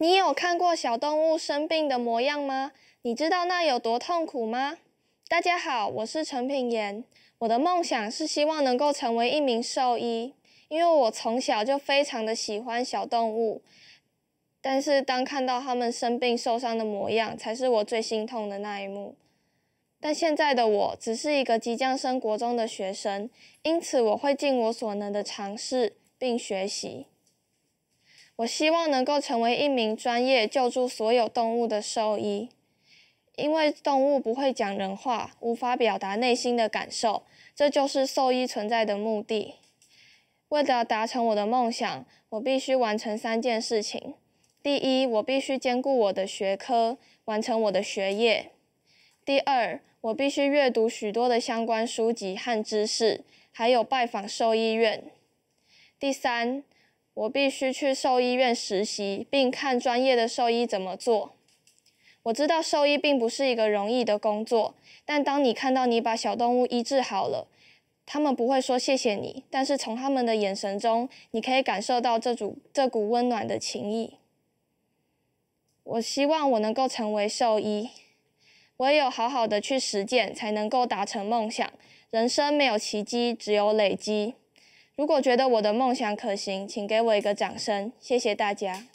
你有看过小动物生病的模样吗？你知道那有多痛苦吗？大家好，我是陈品言。我的梦想是希望能够成为一名兽医，因为我从小就非常的喜欢小动物。但是当看到它们生病受伤的模样，才是我最心痛的那一幕。但现在的我只是一个即将升国中的学生，因此我会尽我所能的尝试并学习。我希望能够成为一名专业救助所有动物的兽医，因为动物不会讲人话，无法表达内心的感受，这就是兽医存在的目的。为了达成我的梦想，我必须完成三件事情：第一，我必须兼顾我的学科，完成我的学业；第二，我必须阅读许多的相关书籍和知识，还有拜访兽医院；第三。我必须去兽医院实习，并看专业的兽医怎么做。我知道兽医并不是一个容易的工作，但当你看到你把小动物医治好了，他们不会说谢谢你，但是从他们的眼神中，你可以感受到这组这股温暖的情谊。我希望我能够成为兽医，唯有好好的去实践，才能够达成梦想。人生没有奇迹，只有累积。如果觉得我的梦想可行，请给我一个掌声，谢谢大家。